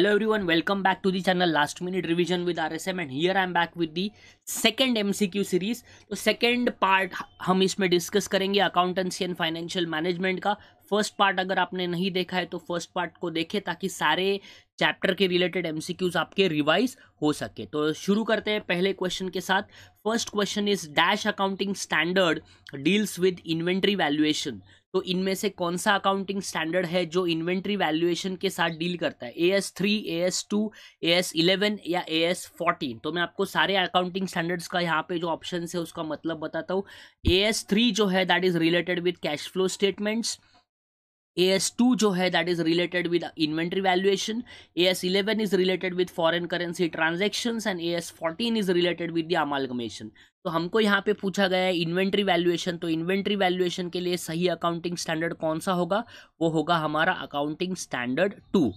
hello everyone welcome back to the channel last minute revision with RSM and here I am back with the second MCQ series तो second part हम इसमें discuss करेंगे accountancy and financial management का first part अगर आपने नहीं देखा है तो फर्स्ट पार्ट को देखे ताकि सारे चैप्टर के रिलेटेड एम आपके रिवाइज हो सके तो शुरू करते हैं पहले क्वेश्चन के साथ first question is dash accounting standard deals with inventory valuation तो इनमें से कौन सा अकाउंटिंग स्टैंडर्ड है जो इन्वेंट्री वैल्यूएशन के साथ डील करता है A S three A S two A S eleven या ए एस फोर्टीन तो मैं आपको सारे अकाउंटिंग स्टैंडर्ड्स का यहाँ पे जो ऑप्शन है उसका मतलब बताता हूँ ए एस थ्री जो है that is related with cash flow statements A S two जो है that is related with inventory valuation A S eleven is related with foreign currency transaction and A S fourteen is related with the amalgamation तो हमको यहाँ पे पूछा गया है inventory valuation तो इन्वेंट्री वैल्यूएशन के लिए सही अकाउंटिंग स्टैंडर्ड कौन सा होगा वो होगा हमारा accounting standard two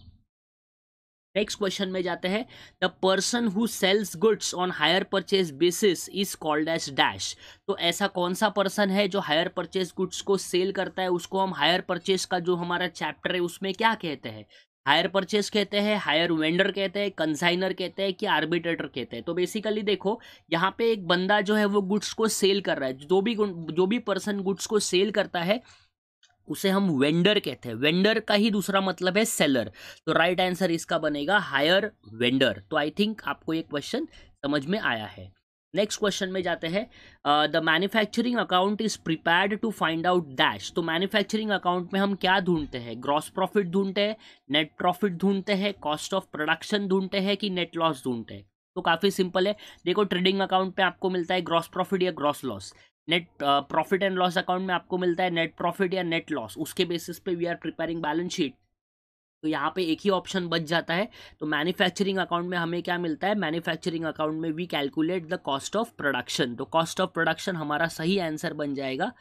next question में जाते हैं the person who sells goods on hire purchase basis is called as dash तो ऐसा कौन सा पर्सन है जो हायर परचेज गुड्स को सेल करता है उसको हम हायर परचेज का जो हमारा चैप्टर है उसमें क्या कहते हैं हायर परचेज कहते हैं हायर वेंडर कहते हैं कंसाइनर कहते हैं कि आर्बिट्रेटर कहते हैं तो बेसिकली देखो यहाँ पे एक बंदा जो है वो गुड्स को सेल कर रहा है जो भी जो भी पर्सन गुड्स को सेल करता है उसे हम वेंडर कहते हैं वेंडर का ही दूसरा मतलब है सेलर तो राइट right आंसर इसका बनेगा हायर वेंडर तो आई थिंक आपको ये क्वेश्चन समझ में आया है नेक्स्ट क्वेश्चन में जाते हैं the manufacturing account is prepared to find out dash तो मैन्युफैक्चरिंग अकाउंट में हम क्या ढूंढते हैं ग्रॉस प्रॉफिट ढूंढते हैं नेट प्रॉफिट ढूंढते हैं कॉस्ट ऑफ प्रोडक्शन ढूंढते हैं कि नेट लॉस ढूंढते हैं तो काफ़ी सिंपल है देखो ट्रेडिंग अकाउंट पे आपको मिलता है ग्रॉस प्रॉफिट या gross loss net profit and loss account में आपको मिलता है नेट प्रॉफिट या नेट लॉस उसके बेसिस पे we are preparing balance sheet तो यहाँ पे एक ही ऑप्शन बच जाता है तो मैन्युफैक्चरिंग अकाउंट में हमें क्या मिलता है मैन्युफैक्चरिंग अकाउंट में we calculate the cost of production तो कॉस्ट ऑफ प्रोडक्शन हमारा सही आंसर बन जाएगा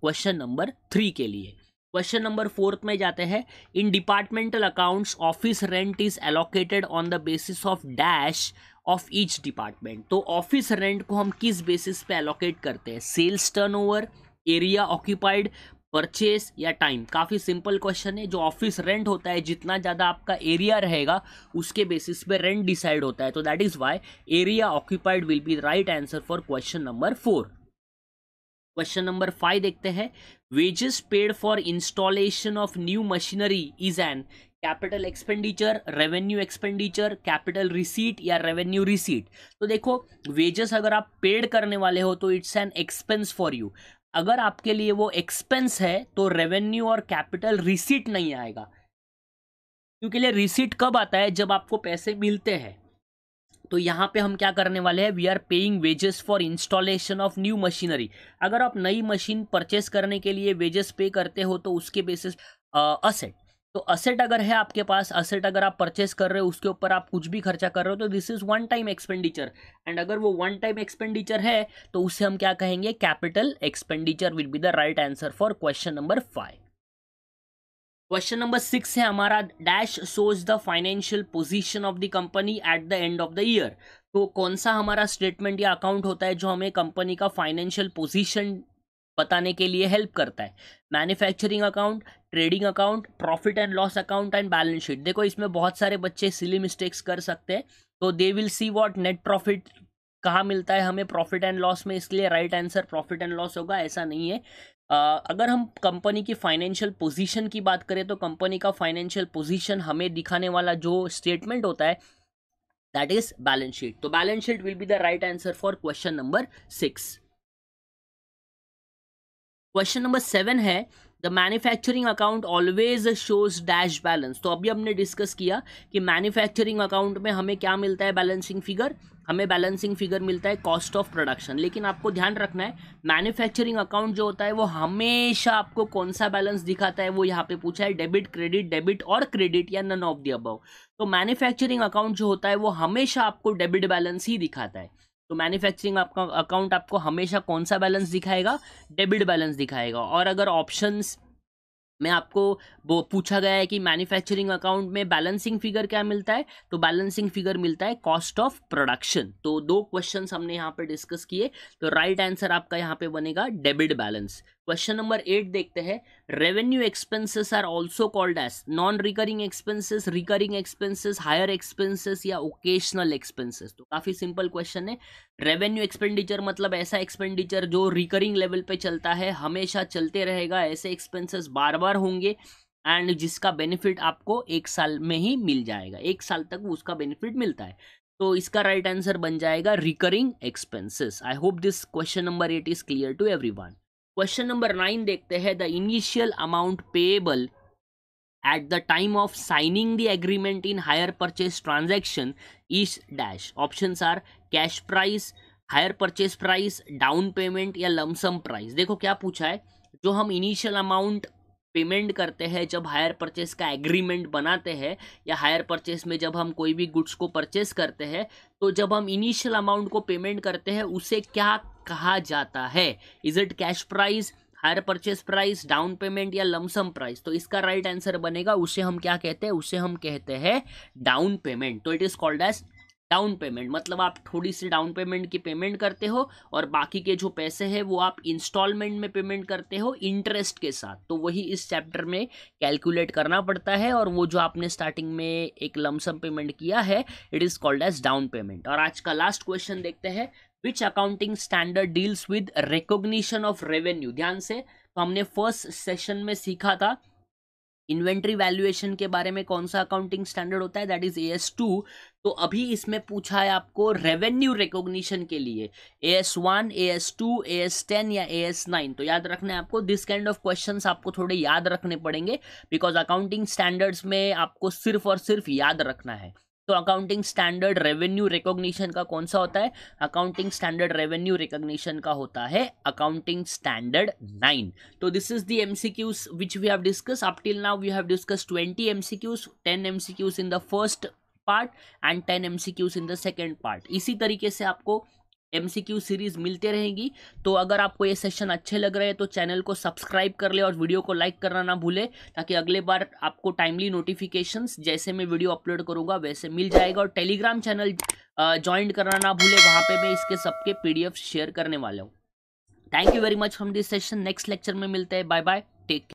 क्वेश्चन नंबर थ्री के लिए क्वेश्चन नंबर फोर्थ में जाते हैं in departmental accounts office rent is allocated on the basis of dash of each department तो ऑफिस रेंट को हम किस बेसिस पे एलोकेट करते हैं sales turnover area occupied purchase या टाइम काफ़ी सिंपल क्वेश्चन है जो ऑफिस रेंट होता है जितना ज़्यादा आपका एरिया रहेगा उसके बेसिस पे रेंट डिसाइड होता है तो that is why area occupied will be right answer for question number four question number five देखते हैं wages paid for installation of new machinery is an capital expenditure revenue expenditure capital receipt या revenue receipt तो देखो wages अगर आप paid करने वाले हो तो it's an expense for you अगर आपके लिए वो एक्सपेंस है तो रेवेन्यू और कैपिटल रिसीट नहीं आएगा क्योंकि लिए रिसीट कब आता है जब आपको पैसे मिलते हैं तो यहाँ पे हम क्या करने वाले हैं we are paying wages for installation of new machinery अगर आप नई मशीन परचेस करने के लिए वेजेस पे करते हो तो उसके बेसिस असेट तो असेट अगर है आपके पास असेट अगर आप परचेस कर रहे हो उसके ऊपर आप कुछ भी खर्चा कर रहे हो तो this is one time expenditure and अगर वो वन टाइम एक्सपेंडिचर है तो उसे हम क्या कहेंगे capital expenditure will be the right answer for question number five question number six है हमारा dash shows the financial position of the company at the end of the year तो कौन सा हमारा स्टेटमेंट या अकाउंट होता है जो हमें कंपनी का फाइनेंशियल पोजीशन बताने के लिए हेल्प करता है manufacturing account trading account profit and loss account and balance sheet देखो इसमें बहुत सारे बच्चे सिली मिस्टेक्स कर सकते हैं तो they will see what net profit कहाँ मिलता है हमें प्रॉफिट एंड लॉस में इसलिए right answer profit and loss होगा ऐसा नहीं है Uh, अगर हम कंपनी की फाइनेंशियल पोजीशन की बात करें तो कंपनी का फाइनेंशियल पोजीशन हमें दिखाने वाला जो स्टेटमेंट होता है दैट इज बैलेंस शीट तो balance sheet will be the right answer for question number six question number seven है the manufacturing account always shows dash balance तो अभी हमने डिस्कस किया कि मैन्युफैक्चरिंग अकाउंट में हमें क्या मिलता है बैलेंसिंग फिगर हमें बैलेंसिंग फिगर मिलता है कॉस्ट ऑफ प्रोडक्शन लेकिन आपको ध्यान रखना है मैन्युफैक्चरिंग अकाउंट जो होता है वो हमेशा आपको कौन सा बैलेंस दिखाता है वो यहाँ पे पूछा है डेबिट क्रेडिट डेबिट और क्रेडिट या नन ऑफ द अबव तो मैन्युफैक्चरिंग अकाउंट जो होता है वो हमेशा आपको डेबिट बैलेंस ही दिखाता है तो मैन्युफैक्चरिंग आपका अकाउंट आपको हमेशा कौन सा बैलेंस दिखाएगा डेबिट बैलेंस दिखाएगा और अगर ऑप्शंस में आपको वो पूछा गया है कि मैन्युफैक्चरिंग अकाउंट में बैलेंसिंग फिगर क्या मिलता है तो बैलेंसिंग फिगर मिलता है कॉस्ट ऑफ प्रोडक्शन तो दो क्वेश्चन हमने यहाँ पर डिस्कस किए तो राइट आंसर आपका यहाँ पे बनेगा debit balance question number eight देखते हैं revenue expenses are also called as non recurring expenses recurring expenses higher expenses या ओकेशनल एक्सपेंसेस तो काफ़ी सिंपल क्वेश्चन है रेवेन्यू एक्सपेंडिचर मतलब ऐसा एक्सपेंडिचर जो रिकरिंग लेवल पे चलता है हमेशा चलते रहेगा ऐसे एक्सपेंसेस बार बार कवर होंगे एंड जिसका बेनिफिट आपको एक साल में ही मिल जाएगा एक साल तक उसका बेनिफिट मिलता है तो इसका राइट right आंसर बन जाएगा recurring expenses I hope this question number eight is clear to every question number nine देखते हैं the initial amount payable at the time of signing the agreement in hire purchase transaction is dash option are cash price hire purchase price down payment या lump sum price देखो क्या पूछा है जो हम initial amount payment करते हैं जब हायर परचेस का एग्रीमेंट बनाते हैं या हायर परचेस में जब हम कोई भी गुड्स को परचेस करते हैं तो जब हम इनिशियल अमाउंट को पेमेंट करते हैं उसे क्या कहा जाता है is it cash price hire purchase price down payment या लमसम प्राइस तो इसका राइट right आंसर बनेगा उसे हम क्या कहते हैं उसे हम कहते हैं डाउन पेमेंट तो it is called as down payment मतलब आप थोड़ी सी डाउन पेमेंट की पेमेंट करते हो और बाकी के जो पैसे हैं वो आप इंस्टॉलमेंट में पेमेंट करते हो इंटरेस्ट के साथ तो वही इस चैप्टर में कैलकुलेट करना पड़ता है और वो जो आपने स्टार्टिंग में एक लमसम पेमेंट किया है it is called as down payment और आज का लास्ट क्वेश्चन देखते हैं which accounting standard deals with recognition of revenue ध्यान से तो हमने फर्स्ट सेशन में सीखा था इन्वेंट्री वैल्यूएशन के बारे में कौन सा अकाउंटिंग स्टैंडर्ड होता है that is A S two तो अभी इसमें पूछा है आपको रेवेन्यू रिकोगशन के लिए A S one A S two A S ten या ए एस नाइन तो याद रखना है आपको दिस काइंड ऑफ क्वेश्चन आपको थोड़े याद रखने पड़ेंगे बिकॉज अकाउंटिंग स्टैंडर्ड्स में आपको सिर्फ और सिर्फ याद रखना है तो अकाउंटिंग स्टैंडर्ड रेवेन्यू रिकॉग्निशन का कौन सा होता है अकाउंटिंग स्टैंडर्ड रेवेन्यू रिकॉग्निशन का होता है अकाउंटिंग स्टैंडर्ड नाइन तो this is the MCQs which we have discuss up till now we have discuss twenty MCQs ten MCQs in the first part and ten MCQs in the second part इसी तरीके से आपको MCQ series मिलते रहेंगी तो अगर आपको ये सेशन अच्छे लग रहे हैं तो चैनल को सब्सक्राइब कर ले और वीडियो को लाइक करना ना भूले ताकि अगले बार आपको टाइमली नोटिफिकेशन जैसे मैं वीडियो अपलोड करूँगा वैसे मिल जाएगा और टेलीग्राम चैनल ज्वाइन करना ना भूले वहाँ पर मैं इसके सबके पी शेयर करने वाला हूँ thank you very much from this session next lecture में मिलते हैं बाय बाय टेक